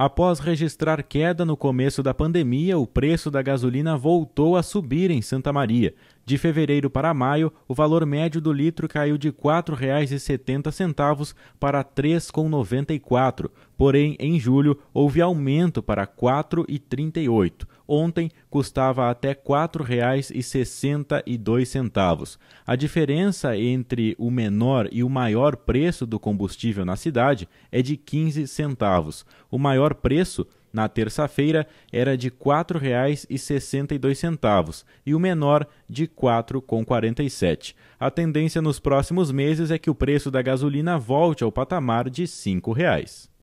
Após registrar queda no começo da pandemia, o preço da gasolina voltou a subir em Santa Maria, de fevereiro para maio, o valor médio do litro caiu de R$ 4,70 para R$ 3,94. Porém, em julho, houve aumento para R$ 4,38. Ontem, custava até R$ 4,62. A diferença entre o menor e o maior preço do combustível na cidade é de 15 centavos. O maior preço na terça-feira era de R$ 4,62 e o menor de R$ 4,47. A tendência nos próximos meses é que o preço da gasolina volte ao patamar de R$ 5. Reais.